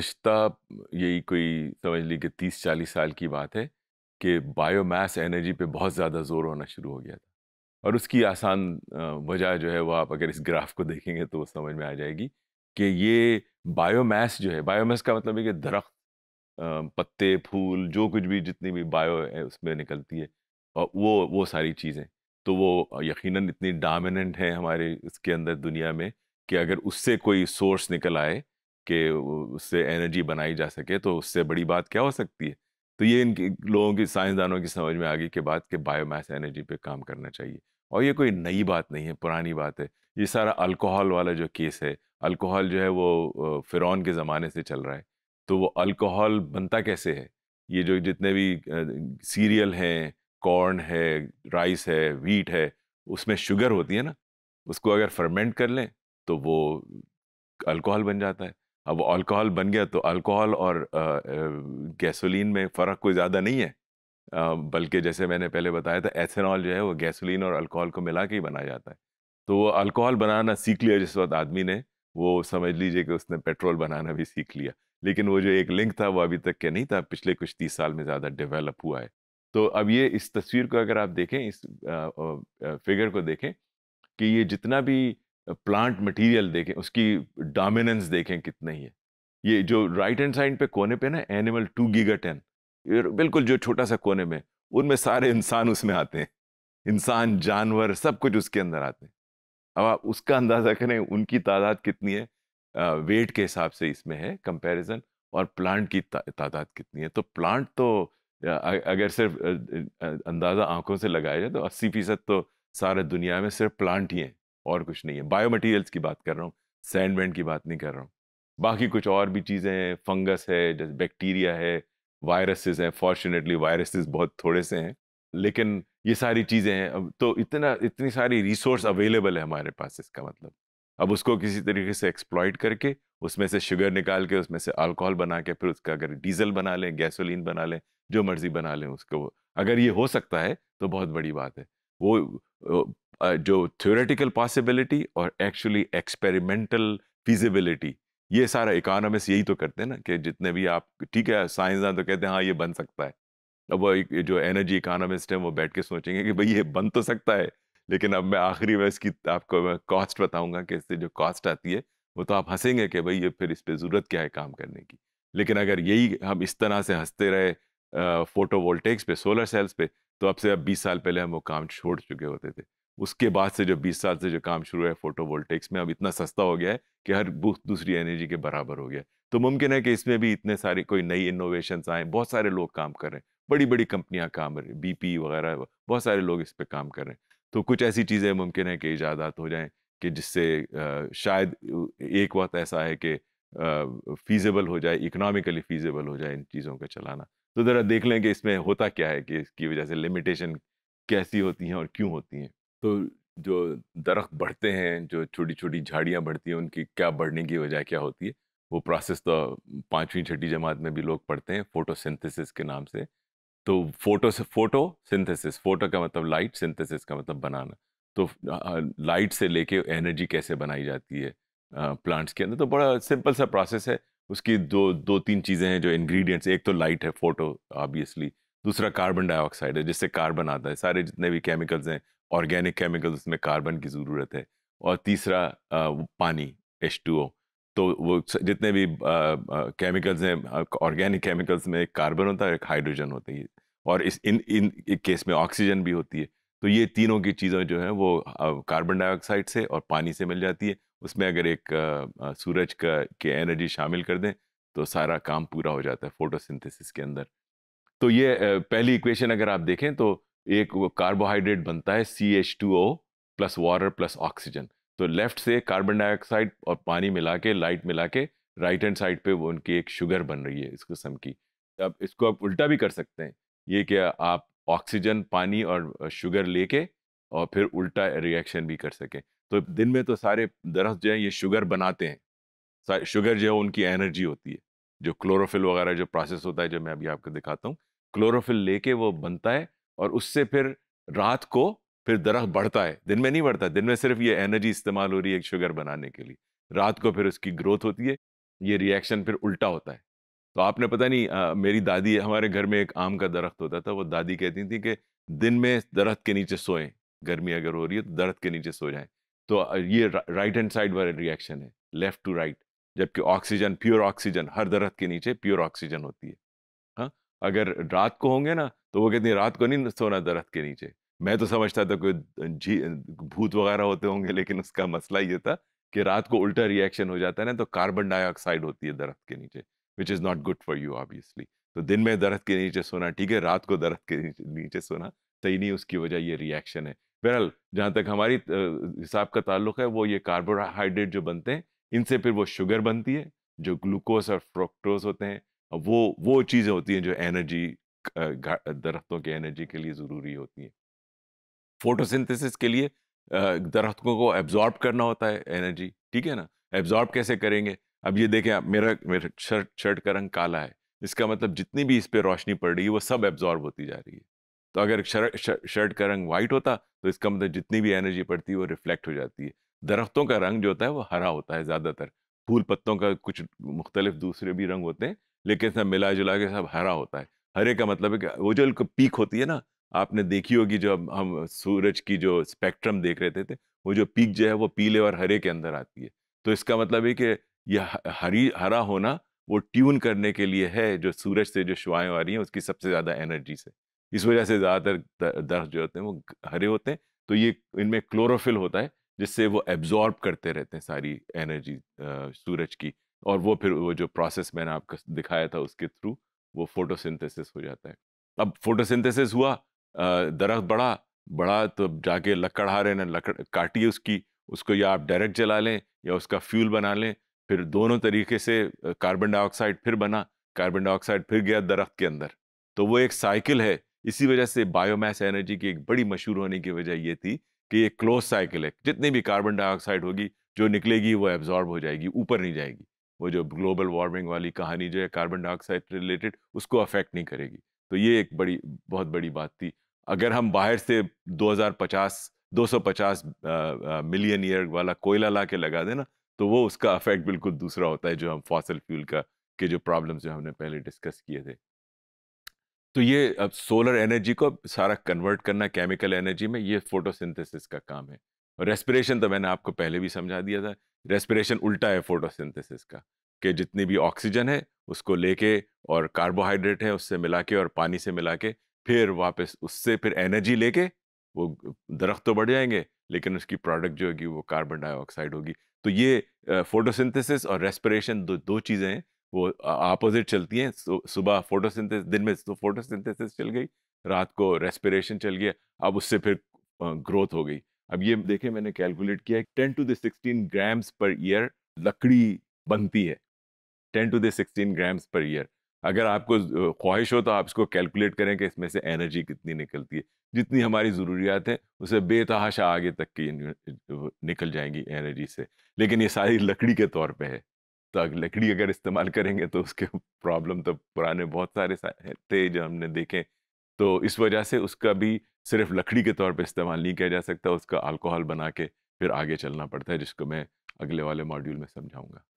रिश्ता यही कोई समझ ली कि तीस चालीस साल की बात है कि बायोमास एनर्जी पे बहुत ज़्यादा जोर होना शुरू हो गया था और उसकी आसान वजह जो है वो आप अगर इस ग्राफ को देखेंगे तो वो समझ में आ जाएगी कि ये बायोमास जो है बायोमास का मतलब है कि दरख्त पत्ते फूल जो कुछ भी जितनी भी बायो है उसमें निकलती है और वो वो सारी चीज़ें तो वो यकीनन इतनी डामिनेंट है हमारे इसके अंदर दुनिया में कि अगर उससे कोई सोर्स निकल आए के उससे एनर्जी बनाई जा सके तो उससे बड़ी बात क्या हो सकती है तो ये इनके लोगों की साइंसदानों की समझ में आ गई कि बात कि बायोमास एनर्जी पे काम करना चाहिए और ये कोई नई बात नहीं है पुरानी बात है ये सारा अल्कोहल वाला जो केस है अल्कोहल जो है वो फ़िरौन के ज़माने से चल रहा है तो वो अल्कोहल बनता कैसे है ये जो जितने भी सीरियल हैं कॉर्न है राइस है वीट है उसमें शुगर होती है ना उसको अगर फर्मेंट कर लें तो वो अल्कोहल बन जाता है अब अल्कोहल बन गया तो अल्कोहल और गैसोलीन में फ़र्क कोई ज़्यादा नहीं है बल्कि जैसे मैंने पहले बताया था एथेनॉल जो है वो गैसोलीन और अल्कोहल को मिला के ही बनाया जाता है तो वो अल्कोहल बनाना सीख लिया जिस वक्त आदमी ने वो समझ लीजिए कि उसने पेट्रोल बनाना भी सीख लिया लेकिन वो जो एक लिंक था वो अभी तक के नहीं था पिछले कुछ तीस साल में ज़्यादा डेवलप हुआ है तो अब ये इस तस्वीर को अगर आप देखें इस फिगर को देखें कि ये जितना भी प्लांट मटेरियल देखें उसकी डोमिनेंस देखें कितनी है ये जो राइट हैंड साइड पे कोने पे ना एनिमल टू गीगा टेन बिल्कुल जो छोटा सा कोने में उनमें सारे इंसान उसमें आते हैं इंसान जानवर सब कुछ उसके अंदर आते हैं अब आप उसका अंदाज़ा करें उनकी तादाद कितनी है वेट के हिसाब से इसमें है कंपैरिजन और प्लांट की ता, तादाद कितनी है तो प्लांट तो अगर सिर्फ अंदाज़ा आंखों से लगाया जाए तो अस्सी फीसद तो सारे दुनिया में सिर्फ प्लांट ही हैं और कुछ नहीं है बायोमटेरियल्स की बात कर रहा हूँ सैंड वैंड की बात नहीं कर रहा हूँ बाकी कुछ और भी चीज़ें हैं फंगस है जैसे बैक्टीरिया है वायरसेस हैं फॉर्चुनेटली वायरसेस बहुत थोड़े से हैं लेकिन ये सारी चीज़ें हैं अब तो इतना इतनी सारी रिसोर्स अवेलेबल है हमारे पास इसका मतलब अब उसको किसी तरीके से एक्सप्लॉयट करके उसमें से शुगर निकाल के उसमें से अल्कोहल बना के फिर उसका अगर डीजल बना लें गैसोलिन बना लें जो मर्ज़ी बना लें उसको अगर ये हो सकता है तो बहुत बड़ी बात है वो जो थ्योरेटिकल पॉसिबिलिटी और एक्चुअली एक्सपेरिमेंटल फिजिबिलिटी ये सारा इकोनॉमिक्स यही तो करते हैं ना कि जितने भी आप ठीक है साइंसदान तो कहते हैं हाँ ये बन सकता है अब वो जो एनर्जी इकोनॉमिस्ट हैं वो बैठ के सोचेंगे कि भाई ये बन तो सकता है लेकिन अब मैं आखिरी में इसकी आपको कॉस्ट बताऊंगा कि इससे जो कॉस्ट आती है वो तो आप हंसेंगे कि भाई ये फिर इस पर ज़रूरत क्या है काम करने की लेकिन अगर यही हम इस तरह से हंसते रहे फोटो पे सोलर सेल्स पे तो अब से अब बीस साल पहले हम वो काम छोड़ चुके होते थे उसके बाद से जो 20 साल से जो काम शुरू है फोटोवोल्टेक्स में अब इतना सस्ता हो गया है कि हर बुक दूसरी एनर्जी के बराबर हो गया तो मुमकिन है कि इसमें भी इतने सारे कोई नई इनोवेशन आए बहुत सारे लोग काम कर रहे हैं बड़ी बड़ी कंपनियां काम कर रही बीपी वगैरह बहुत सारे लोग इस पर काम कर रहे हैं तो कुछ ऐसी चीज़ें मुमकिन है कि ईजादात हो जाएँ कि जिससे शायद एक वक्त ऐसा है कि फीजेबल हो जाए इकोनॉमिकली फीजेबल हो जाए इन चीज़ों का चलाना तो ज़रा देख लें कि इसमें होता क्या है कि इसकी वजह से लिमिटेशन कैसी होती हैं और क्यों होती हैं तो जो दरख्त बढ़ते हैं जो छोटी छोटी झाड़ियाँ बढ़ती हैं उनकी क्या बढ़ने की वजह क्या होती है वो प्रोसेस तो पाँचवीं छठी जमात में भी लोग पढ़ते हैं फोटोसिंथेसिस के नाम से तो फोटो से फोटो सिंथेसिस फोटो का मतलब लाइट सिंथेसिस का मतलब बनाना तो लाइट से लेके एनर्जी कैसे बनाई जाती है प्लांट्स के अंदर तो बड़ा सिंपल सा प्रोसेस है उसकी दो दो तीन चीज़ें हैं जो इंग्रेडिएंट्स एक तो लाइट है फोटो ऑब्वियसली दूसरा कार्बन डाइऑक्साइड है जिससे कार्बन आता है सारे जितने भी केमिकल्स हैं ऑर्गेनिक केमिकल्स उसमें कार्बन की ज़रूरत है और तीसरा पानी एच टू ओ तो वो जितने भी केमिकल्स हैं ऑर्गेनिक केमिकल्स में एक कार्बन होता है एक हाइड्रोजन होता है और इस इन इन एक केस में ऑक्सीजन भी होती है तो ये तीनों की चीज़ें जो हैं वो कार्बन डाइऑक्साइड से और पानी से मिल जाती है उसमें अगर एक सूरज का के एनर्जी शामिल कर दें तो सारा काम पूरा हो जाता है फोटोसिंथेसिस के अंदर तो ये पहली इक्वेशन अगर आप देखें तो एक कार्बोहाइड्रेट बनता है C H two O plus water plus oxygen तो लेफ्ट से कार्बन डाइऑक्साइड और पानी मिला के लाइट मिला के राइट हैंड साइड पे वो उनकी एक शुगर बन रही है इस किस्म की अब इसको आप उल्टा भी कर सकते हैं ये क्या आप ऑक्सीजन पानी और शुगर लेके और फिर उल्टा रिएक्शन भी कर सकें तो दिन में तो सारे दरख्त जो हैं ये शुगर बनाते हैं शुगर जो है उनकी एनर्जी होती है जो क्लोरोफिल वगैरह जो प्रोसेस होता है जो मैं अभी आपको दिखाता हूँ क्लोरोफिल लेके वो बनता है और उससे फिर रात को फिर दरख्त बढ़ता है दिन में नहीं बढ़ता दिन में सिर्फ ये एनर्जी इस्तेमाल हो रही है एक शुगर बनाने के लिए रात को फिर उसकी ग्रोथ होती है ये रिएक्शन फिर उल्टा होता है तो आपने पता नहीं आ, मेरी दादी हमारे घर में एक आम का दरख्त होता था वो दादी कहती थी कि दिन में दरख्त के नीचे सोएं गर्मी अगर हो रही है तो दरख्त के नीचे सो जाएं तो ये रा, राइट हैंड साइड वाले रिएक्शन है लेफ्ट टू राइट जबकि ऑक्सीजन प्योर ऑक्सीजन हर दरख्त के नीचे प्योर ऑक्सीजन होती है अगर रात को होंगे ना तो वो कहते हैं रात को नहीं सोना दरख्त के नीचे मैं तो समझता था कोई भूत वगैरह होते होंगे लेकिन उसका मसला ये था कि रात को उल्टा रिएक्शन हो जाता है ना तो कार्बन डाइऑक्साइड होती है दरख्त के नीचे which is not good for you obviously तो दिन में दरख्त के नीचे सोना ठीक है रात को दरख्त के नीचे सोना सही नहीं उसकी वजह ये रिएक्शन है बहरहाल जहाँ तक हमारी हिसाब का ताल्लुक है वो ये कार्बोहाइड्रेट जो बनते हैं इनसे फिर वो शुगर बनती है जो ग्लूकोज और फ्रोक्टोज होते हैं वो वो चीज़ें होती हैं जो एनर्जी दरख्तों के एनर्जी के लिए ज़रूरी होती हैं फोटोसिंथेसिस के लिए दरख्तों को एब्जॉर्ब करना होता है एनर्जी ठीक है ना एब्जॉर्ब कैसे करेंगे अब ये देखें आप मेरा मेरा शर्ट शर्ट का रंग काला है इसका मतलब जितनी भी इस पर रोशनी पड़ रही है वो सब एब्जॉर्ब होती जा रही है तो अगर शर्ट शर्ट का रंग वाइट होता तो इसका मतलब जितनी भी एनर्जी पड़ती है वो रिफ्लेक्ट हो जाती है दरख्तों का रंग जो होता है वो हरा होता है ज़्यादातर फूल पत्तों का कुछ मुख्तलिफ दूसरे भी रंग होते हैं लेकिन सब मिला जुला के सब हरा होता है हरे का मतलब है कि वो जो पीक होती है ना आपने देखी होगी जब हम सूरज की जो स्पेक्ट्रम देख रहे थे, थे वो जो पीक जो है वो पीले और हरे के अंदर आती है तो इसका मतलब है कि यह हरी हरा होना वो ट्यून करने के लिए है जो सूरज से जो शुआएँ आ रही हैं उसकी सबसे ज़्यादा एनर्जी से इस वजह से ज़्यादातर दर्द जो होते हैं वो हरे होते हैं तो ये इनमें क्लोरोफिल होता है जिससे वो एब्जॉर्ब करते रहते हैं सारी एनर्जी सूरज की और वो फिर वो जो प्रोसेस मैंने आपको दिखाया था उसके थ्रू वो फोटोसिंथेसिस हो जाता है अब फोटोसिंथेसिस हुआ दरख्त बड़ा बड़ा तो जाके लकड़ हारे ना लकड़ काटिए उसकी उसको या आप डायरेक्ट जला लें या उसका फ्यूल बना लें फिर दोनों तरीके से कार्बन डाइऑक्साइड फिर बना कार्बन डाइऑक्साइड फिर गया दरख्त के अंदर तो वो एक साइकिल है इसी वजह से बायोमास एनर्जी की एक बड़ी मशहूर होने की वजह ये थी कि ये क्लोज साइकिल है जितनी भी कार्बन डाइऑक्साइड होगी जो निकलेगी वो एब्जॉर्ब हो जाएगी ऊपर नहीं जाएगी वो जो ग्लोबल वार्मिंग वाली कहानी जो है कार्बन डाइऑक्साइड रिलेटेड उसको अफेक्ट नहीं करेगी तो ये एक बड़ी बहुत बड़ी बात थी अगर हम बाहर से 2050 250 मिलियन ईयर वाला कोयला ला के लगा देना तो वो उसका अफेक्ट बिल्कुल दूसरा होता है जो हम फॉसल फ्यूल का के जो प्रॉब्लम्स जो हमने पहले डिस्कस किए थे तो ये अब सोलर एनर्जी को सारा कन्वर्ट करना केमिकल एनर्जी में ये फोटोसिंथेसिस का काम है रेस्पिरेशन तो मैंने आपको पहले भी समझा दिया था रेस्पिरेशन उल्टा है फोटोसिंथेसिस का कि जितनी भी ऑक्सीजन है उसको लेके और कार्बोहाइड्रेट है उससे मिला के और पानी से मिला के फिर वापस उससे फिर एनर्जी लेके वो दरख्त तो बढ़ जाएंगे लेकिन उसकी प्रोडक्ट जो होगी वो कार्बन डाइऑक्साइड होगी तो ये फोटोसिंथेसिस और रेस्पिरेशन दो दो चीज़ें हैं वो अपोजिट चलती हैं सुबह फोटोसिंथेसिस दिन में तो फोटोसिंथेसिस चल गई रात को रेस्पिरेशन चल गया अब उससे फिर ग्रोथ हो गई अब ये देखें मैंने कैलकुलेट किया है ten to sixteen grams per year लकड़ी बनती है ten to sixteen grams per year अगर आपको ख्वाहिश हो तो आप इसको कैलकुलेट करें कि इसमें से एनर्जी कितनी निकलती है जितनी हमारी ज़रूरियात हैं उसे बेतहाशा आगे तक की निकल जाएंगी एनर्जी से लेकिन ये सारी लकड़ी के तौर पे है तो अगर लकड़ी अगर इस्तेमाल करेंगे तो उसके प्रॉब्लम तो पुराने बहुत सारे थे जो हमने देखे तो इस वजह से उसका भी सिर्फ लकड़ी के तौर पर इस्तेमाल नहीं किया जा सकता उसका अल्कोहल बना के फिर आगे चलना पड़ता है जिसको मैं अगले वाले मॉड्यूल में समझाऊंगा